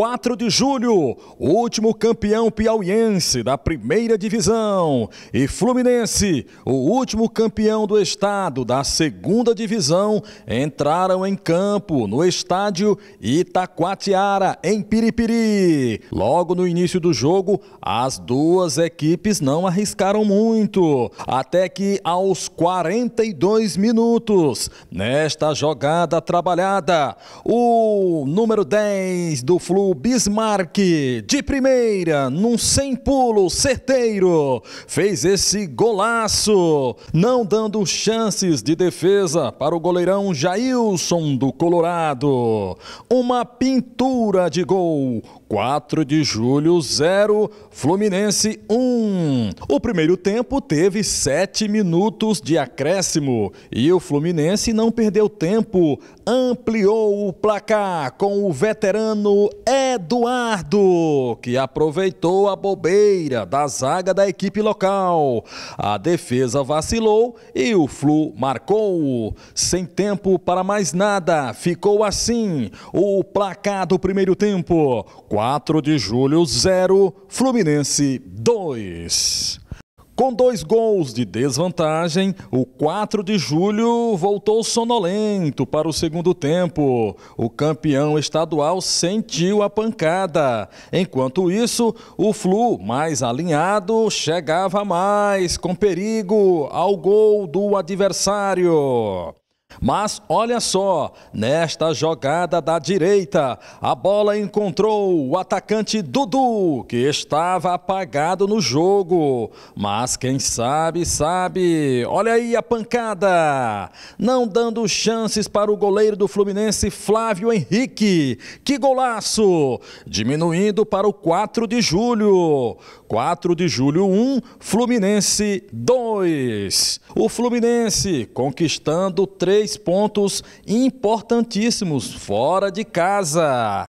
4 de julho, último campeão piauiense da primeira divisão. E Fluminense, o último campeão do estado da segunda divisão, entraram em campo no estádio Itacoatiara, em Piripiri. Logo no início do jogo, as duas equipes não arriscaram muito, até que aos 42 minutos, nesta jogada trabalhada, o número 10 do Fluminense Bismarck, de primeira, num sem pulo certeiro, fez esse golaço, não dando chances de defesa para o goleirão Jailson do Colorado. Uma pintura de gol. 4 de julho 0, Fluminense 1. O primeiro tempo teve 7 minutos de acréscimo e o Fluminense não perdeu tempo, ampliou o placar com o veterano Eduardo, que aproveitou a bobeira da zaga da equipe local. A defesa vacilou e o Flu marcou. Sem tempo para mais nada, ficou assim o placar do primeiro tempo: 4 de julho, 0, Fluminense 2. Com dois gols de desvantagem, o 4 de julho voltou sonolento para o segundo tempo. O campeão estadual sentiu a pancada. Enquanto isso, o Flu, mais alinhado, chegava mais com perigo ao gol do adversário. Mas olha só, nesta jogada da direita, a bola encontrou o atacante Dudu, que estava apagado no jogo. Mas quem sabe, sabe. Olha aí a pancada. Não dando chances para o goleiro do Fluminense, Flávio Henrique. Que golaço! Diminuindo para o 4 de julho. 4 de julho 1, Fluminense 2. 2. O Fluminense conquistando três pontos importantíssimos fora de casa.